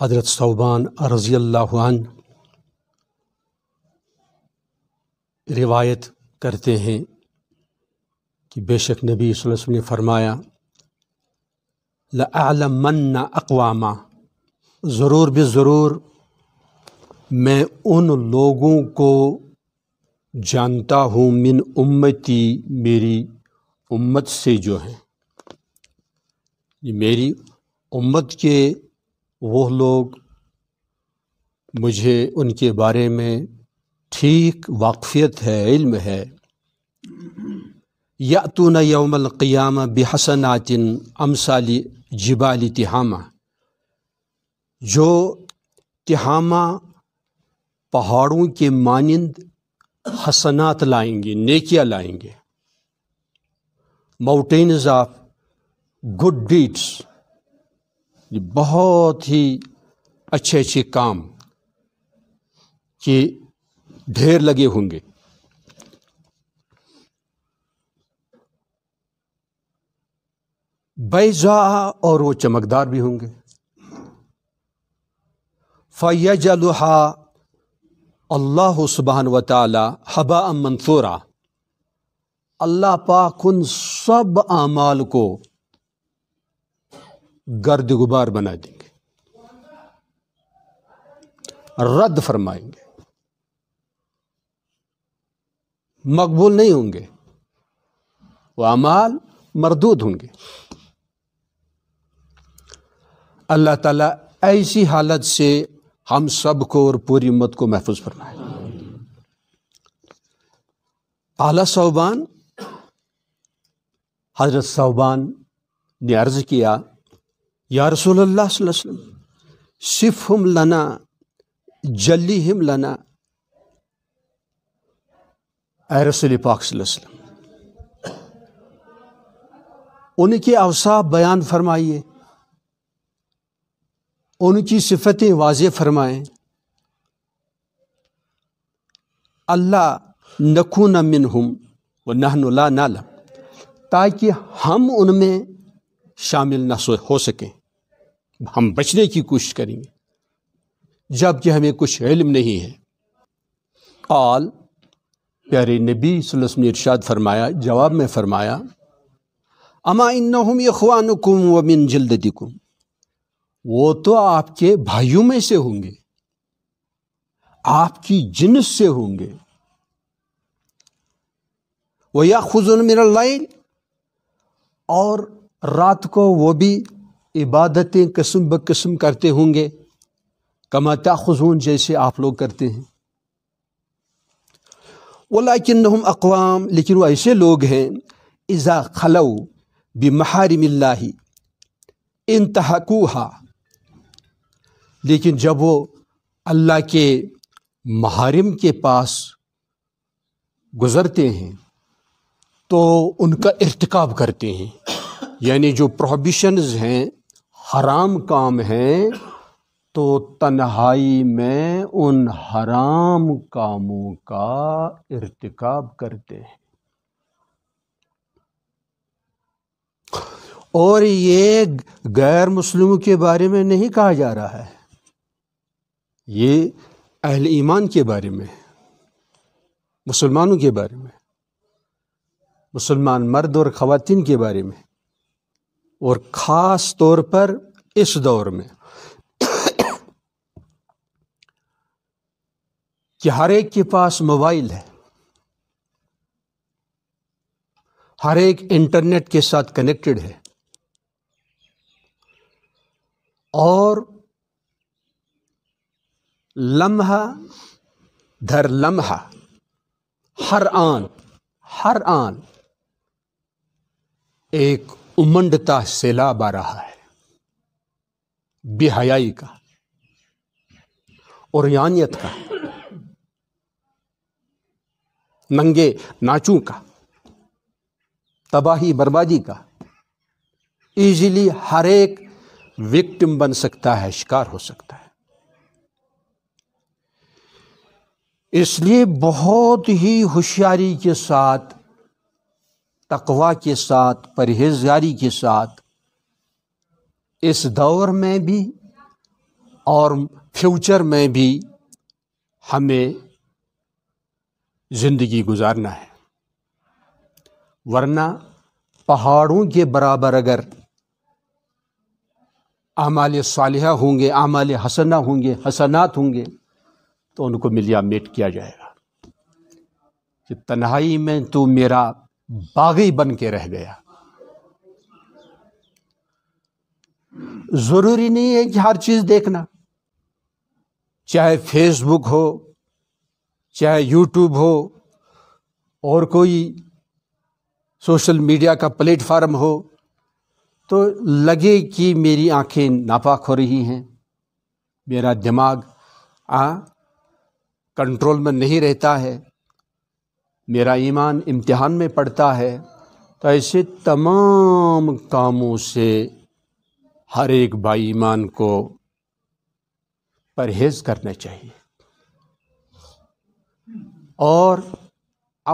हज़रत सौबान रज़ी अल्लाह रिवायत करते हैं कि बेशक नबी वसल्लम ने फरमाया लमन्ना अकवामा ज़रूर बे ज़रूर मैं उन लोगों को जानता हूँ मिन उम्मती मेरी उम्मत से जो है मेरी उम्मत के वो लोग मुझे उनके बारे में ठीक वाकफ़ियत है इल्म है या यातून यौमक़ियाम आतिन अमसाली जिबाली तिहामा जो तिहामा पहाड़ों के मानंद हसनात लाएंगे नेकियां लाएंगे माउंटेन्स ऑफ गुड डीड्स बहुत ही अच्छे अच्छे काम के ढेर लगे होंगे बैजा और वो चमकदार भी होंगे लुहा अल्लाह सुबहान व हबा मंसूरा अल्लाह पाक उन सब आमाल को गर्द गुबार बना देंगे रद्द फरमाएंगे मकबूल नहीं होंगे वह अमाल मरदूद होंगे अल्लाह ताला ऐसी हालत से हम सब को और पूरी उम्मत को महफूज फरमाए आला सौबान हजरत सौबान ने अर्ज़ किया या रसूल सिफ हम लना जल्ली हम लना ए रसूल पाक उनके अवसाफ बयान फरमाइए उनकी सिफतें वाज फरमाएँ अल्लाह नखू नमिन हम व नहनुल्ला नालम ताकि हम उनमें शामिल न हो सकें हम बचने की कोशिश करेंगे जबकि हमें कुछ इल्म नहीं है आल प्यारे नबी वसल्लम ने इरशाद फरमाया जवाब में फरमाया अमा इन्नहुम यखवानुकुम व मिन जल्दतिकुम वो तो आपके भाइयों में से होंगे आपकी जिनस से होंगे वो या खुजुन मेरा लाइन और रात को वो भी इबादतें कस्म ब कस्म करते होंगे कमाता खजून जैसे आप लोग करते हैं वलाकिन हम अकवाम लेकिन वो ऐसे लोग हैं इज़ा खलव बहारमिल्ला इंतहकूहा लेकिन जब वो अल्लाह के महारिम के पास गुज़रते हैं तो उनका इरतकब करते हैं यानी जो प्रोहिबिशंस हैं हराम काम हैं तो तन्हाई में उन हराम कामों का इरतकब करते हैं और ये गैर मुस्लिमों के बारे में नहीं कहा जा रहा है ये अहल ईमान के बारे में मुसलमानों के बारे में मुसलमान मर्द और ख़वान के बारे में और ख़ास तौर पर इस दौर में कि हर एक के पास मोबाइल है हर एक इंटरनेट के साथ कनेक्टेड है और लम्हा धर लम्हा हर आन हर आन एक उमंडता सैलाब आ रहा है बेहयाई का और यानियत का नंगे नाचू का तबाही बर्बादी का इजीली हर एक विक्टिम बन सकता है शिकार हो सकता है इसलिए बहुत ही होशियारी के साथ तकवा के साथ परहेजगारी के साथ इस दौर में भी और फ्यूचर में भी हमें ज़िंदगी गुजारना है वरना पहाड़ों के बराबर अगर आमाल सालह होंगे आमाल हसना होंगे हसनात होंगे तो उनको मिलिया मेट किया जाएगा कि तन्हाई में तो मेरा बागी बन के रह गया जरूरी नहीं है कि हर चीज देखना चाहे फेसबुक हो चाहे यूट्यूब हो और कोई सोशल मीडिया का प्लेटफार्म हो तो लगे कि मेरी आंखें नापाक हो रही हैं मेरा दिमाग आ कंट्रोल में नहीं रहता है मेरा ईमान इम्तिहान में पड़ता है तो ऐसे तमाम कामों से हर एक बाईमान ईमान को परहेज़ करना चाहिए और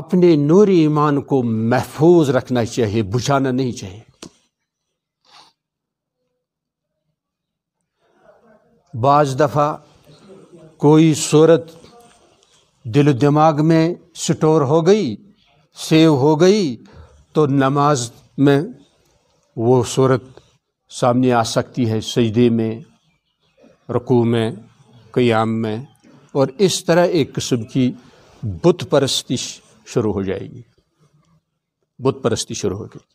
अपने नूर ईमान को महफूज रखना चाहिए बुझाना नहीं चाहिए बाज़ दफ़ा कोई सूरत दिल दिमाग में स्टोर हो गई सेव हो गई तो नमाज में वो सूरत सामने आ सकती है सजदे में रकू में क़याम में और इस तरह एक किस्म की बुत परस्ती शुरू हो जाएगी बुत परस्ती शुरू हो गई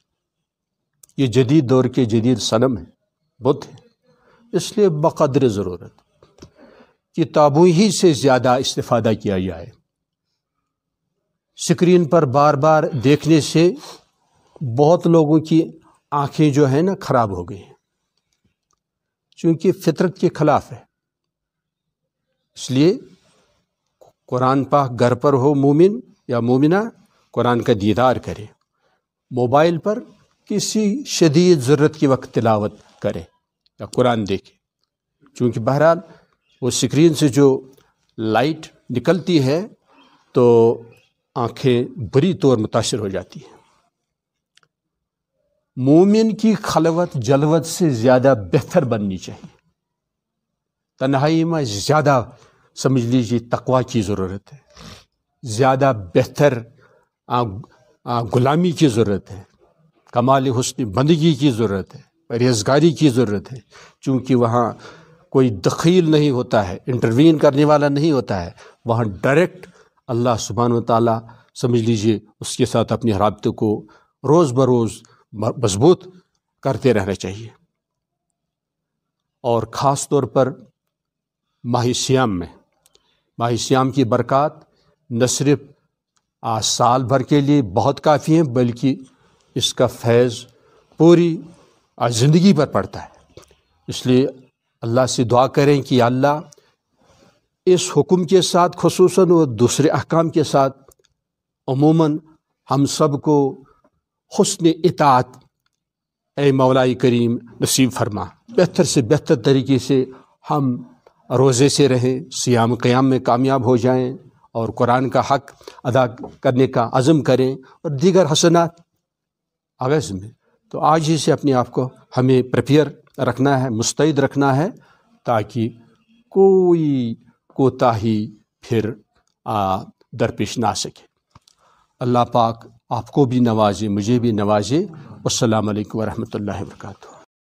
ये जदीद दौर के जदीद सनम है बुत है इसलिए बकदर ज़रूरत कि ताबूही से ज़्यादा इस्तेफादा किया जाए स्क्रीन पर बार बार देखने से बहुत लोगों की आंखें जो है ना ख़राब हो गई हैं फितरत के ख़िलाफ़ है इसलिए कुरान पाक घर पर हो मोमिन या मोमिना कुरान का दीदार करे मोबाइल पर किसी शदीद ज़रूरत के वक्त तिलावत करे या कुरान देखे चूँकि बहरहाल वो स्क्रीन से जो लाइट निकलती है तो आंखें बुरी तौर मुतासर हो जाती हैं मोमिन की खलवत जलवत से ज़्यादा बेहतर बननी चाहिए तन्हाई में ज़्यादा समझ लीजिए तकवा की ज़रूरत है ज़्यादा बेहतर गुलामी की ज़रूरत है कमाल हसन बंदगी की ज़रूरत है परहेजगारी की ज़रूरत है चूँकि वहाँ कोई दखील नहीं होता है इंटरवीन करने वाला नहीं होता है वहाँ डायरेक्ट अल्लाह सुबहान ताली समझ लीजिए उसके साथ अपने रबते को रोज़ बरोज़ मजबूत करते रहना चाहिए और ख़ास तौर पर माह में माह की बरक़ात न सिर्फ आज साल भर के लिए बहुत काफ़ी हैं बल्कि इसका फैज़ पूरी ज़िंदगी पर पड़ता है इसलिए अल्लाह से दुआ करें कि अल्लाह इस हुक्म के साथ खसूस और दूसरे अहकाम के साथ अमूमा हम सब को हसन इतात ए मौलाई करीम नसीब फरमा बेहतर से बेहतर तरीके से हम रोज़े से रहें सियाम क़याम में कामयाब हो जाएं और कुरान का हक अदा करने का आज़म करें और दीगर हसनात अवैज में तो आज ही से अपने आप को हमें प्रपेयर रखना है मुस्तैद रखना है ताकि कोई कोताही फिर दरपेश ना सके अल्लाह पाक आपको भी नवाजे मुझे भी नवाजे अल्लाम वरहमल वर्का